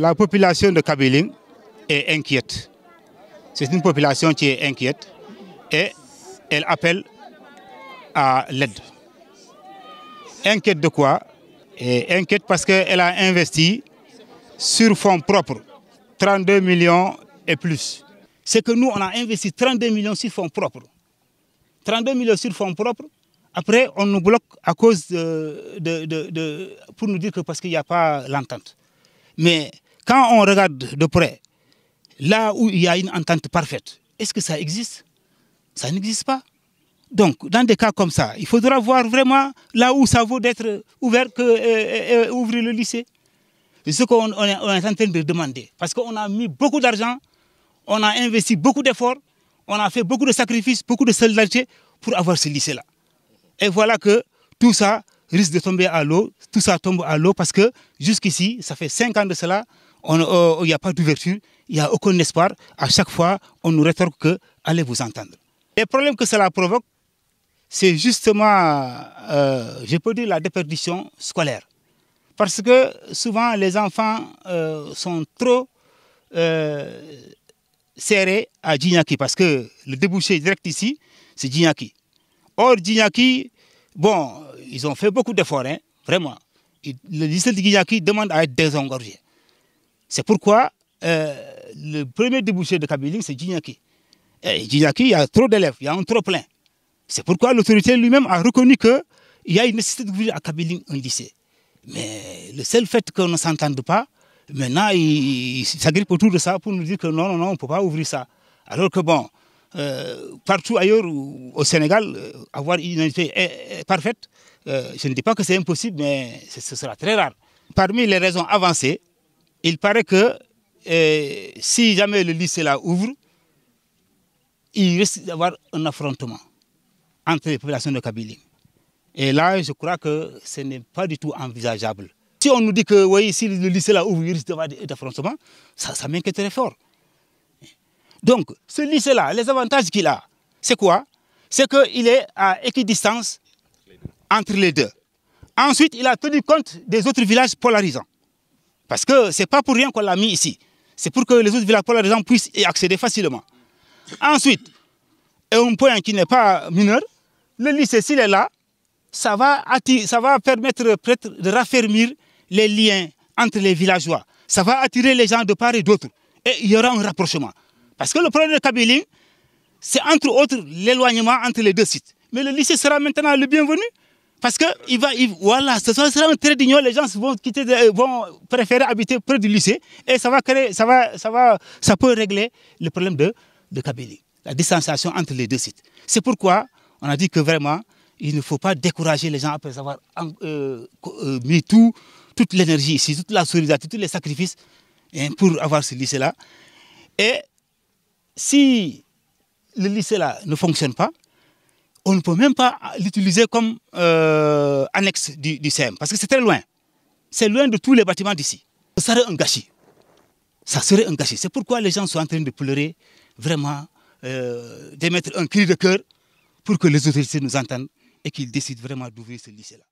La population de Kabiling est inquiète. C'est une population qui est inquiète et elle appelle à l'aide. Inquiète de quoi et Inquiète parce qu'elle a investi sur fonds propres, 32 millions et plus. C'est que nous, on a investi 32 millions sur fonds propres. 32 millions sur fonds propres. Après, on nous bloque à cause de, de, pour nous dire que parce qu'il n'y a pas l'entente. Mais quand on regarde de près, là où il y a une entente parfaite, est-ce que ça existe Ça n'existe pas. Donc, dans des cas comme ça, il faudra voir vraiment là où ça vaut d'être ouvert, que, euh, euh, euh, ouvrir le lycée. C'est ce qu'on est, est, en train de demander. Parce qu'on a mis beaucoup d'argent, on a investi beaucoup d'efforts, on a fait beaucoup de sacrifices, beaucoup de solidarité pour avoir ce lycée-là. Et voilà que tout ça risque de tomber à l'eau, tout ça tombe à l'eau parce que jusqu'ici, ça fait cinq ans de cela, euh, il n'y a pas d'ouverture, il n'y a aucun espoir. À chaque fois, on nous rétorque que allez vous entendre. Les problèmes que cela provoque, c'est justement, euh, je peux dire, la déperdition scolaire. Parce que souvent, les enfants euh, sont trop serrés à Djignaki, parce que le débouché direct ici, c'est Djignaki. Or, Djignaki, bon, ils ont fait beaucoup d'efforts, hein, vraiment. Le lycée de Djignaki demande à être désengorgé. C'est pourquoi euh, le premier débouché de Kabylie, c'est Djignaki. Et Djignaki, il y a trop d'élèves, il y a trop plein. C'est pourquoi l'autorité lui-même a reconnu qu'il y a une nécessité d'ouvrir à Kabylie un lycée. Mais le seul fait qu'on ne s'entende pas, maintenant, il s'agrippe autour de ça pour nous dire que non, non, non, on ne peut pas ouvrir ça. Alors que bon, euh, partout ailleurs au Sénégal, euh, avoir une unité parfaite, je ne dis pas que c'est impossible, mais ce sera très rare. Parmi les raisons avancées, il paraît que euh, si jamais le lycée là ouvre, il risque d'avoir un affrontement entre les populations de Kabylie. Et là, je crois que ce n'est pas du tout envisageable. Si on nous dit que oui, si le lycée là ouvre, il risque d'avoir des affrontements, ça, ça m'inquiète très fort. Donc, ce lycée-là, les avantages qu'il a, c'est quoi C'est qu'il est à équidistance entre les deux. Ensuite, il a tenu compte des autres villages polarisants. Parce que ce n'est pas pour rien qu'on l'a mis ici. C'est pour que les autres villages, pour puissent y accéder facilement. Ensuite, et un point qui n'est pas mineur, le lycée, s'il est là, ça va, ça va permettre de raffermir les liens entre les villageois. Ça va attirer les gens de part et d'autre. Et il y aura un rapprochement. Parce que le problème de Kabylie, c'est entre autres l'éloignement entre les deux sites. Mais le lycée sera maintenant le bienvenu parce que il va, voilà, ce sera, un trait Les gens vont quitter, euh, vont préférer habiter près du lycée et ça va créer, ça va, ça va, ça peut régler le problème de, de Kabylie, la distanciation entre les deux sites. C'est pourquoi on a dit que vraiment, il ne faut pas décourager les gens après avoir euh, euh, mis tout, toute l'énergie ici, toute la solidarité, tous les sacrifices hein, pour avoir ce lycée-là. Et si le lycée-là ne fonctionne pas, on ne peut même pas l'utiliser comme euh, annexe du, du, CM, parce que c'est très loin. C'est loin de tous les bâtiments d'ici. Ça serait un gâchis. Ça serait un gâchis. C'est pourquoi les gens sont en train de pleurer, vraiment, euh, d'émettre un cri de cœur pour que les autorités nous entendent et qu'ils décident vraiment d'ouvrir ce lycée-là.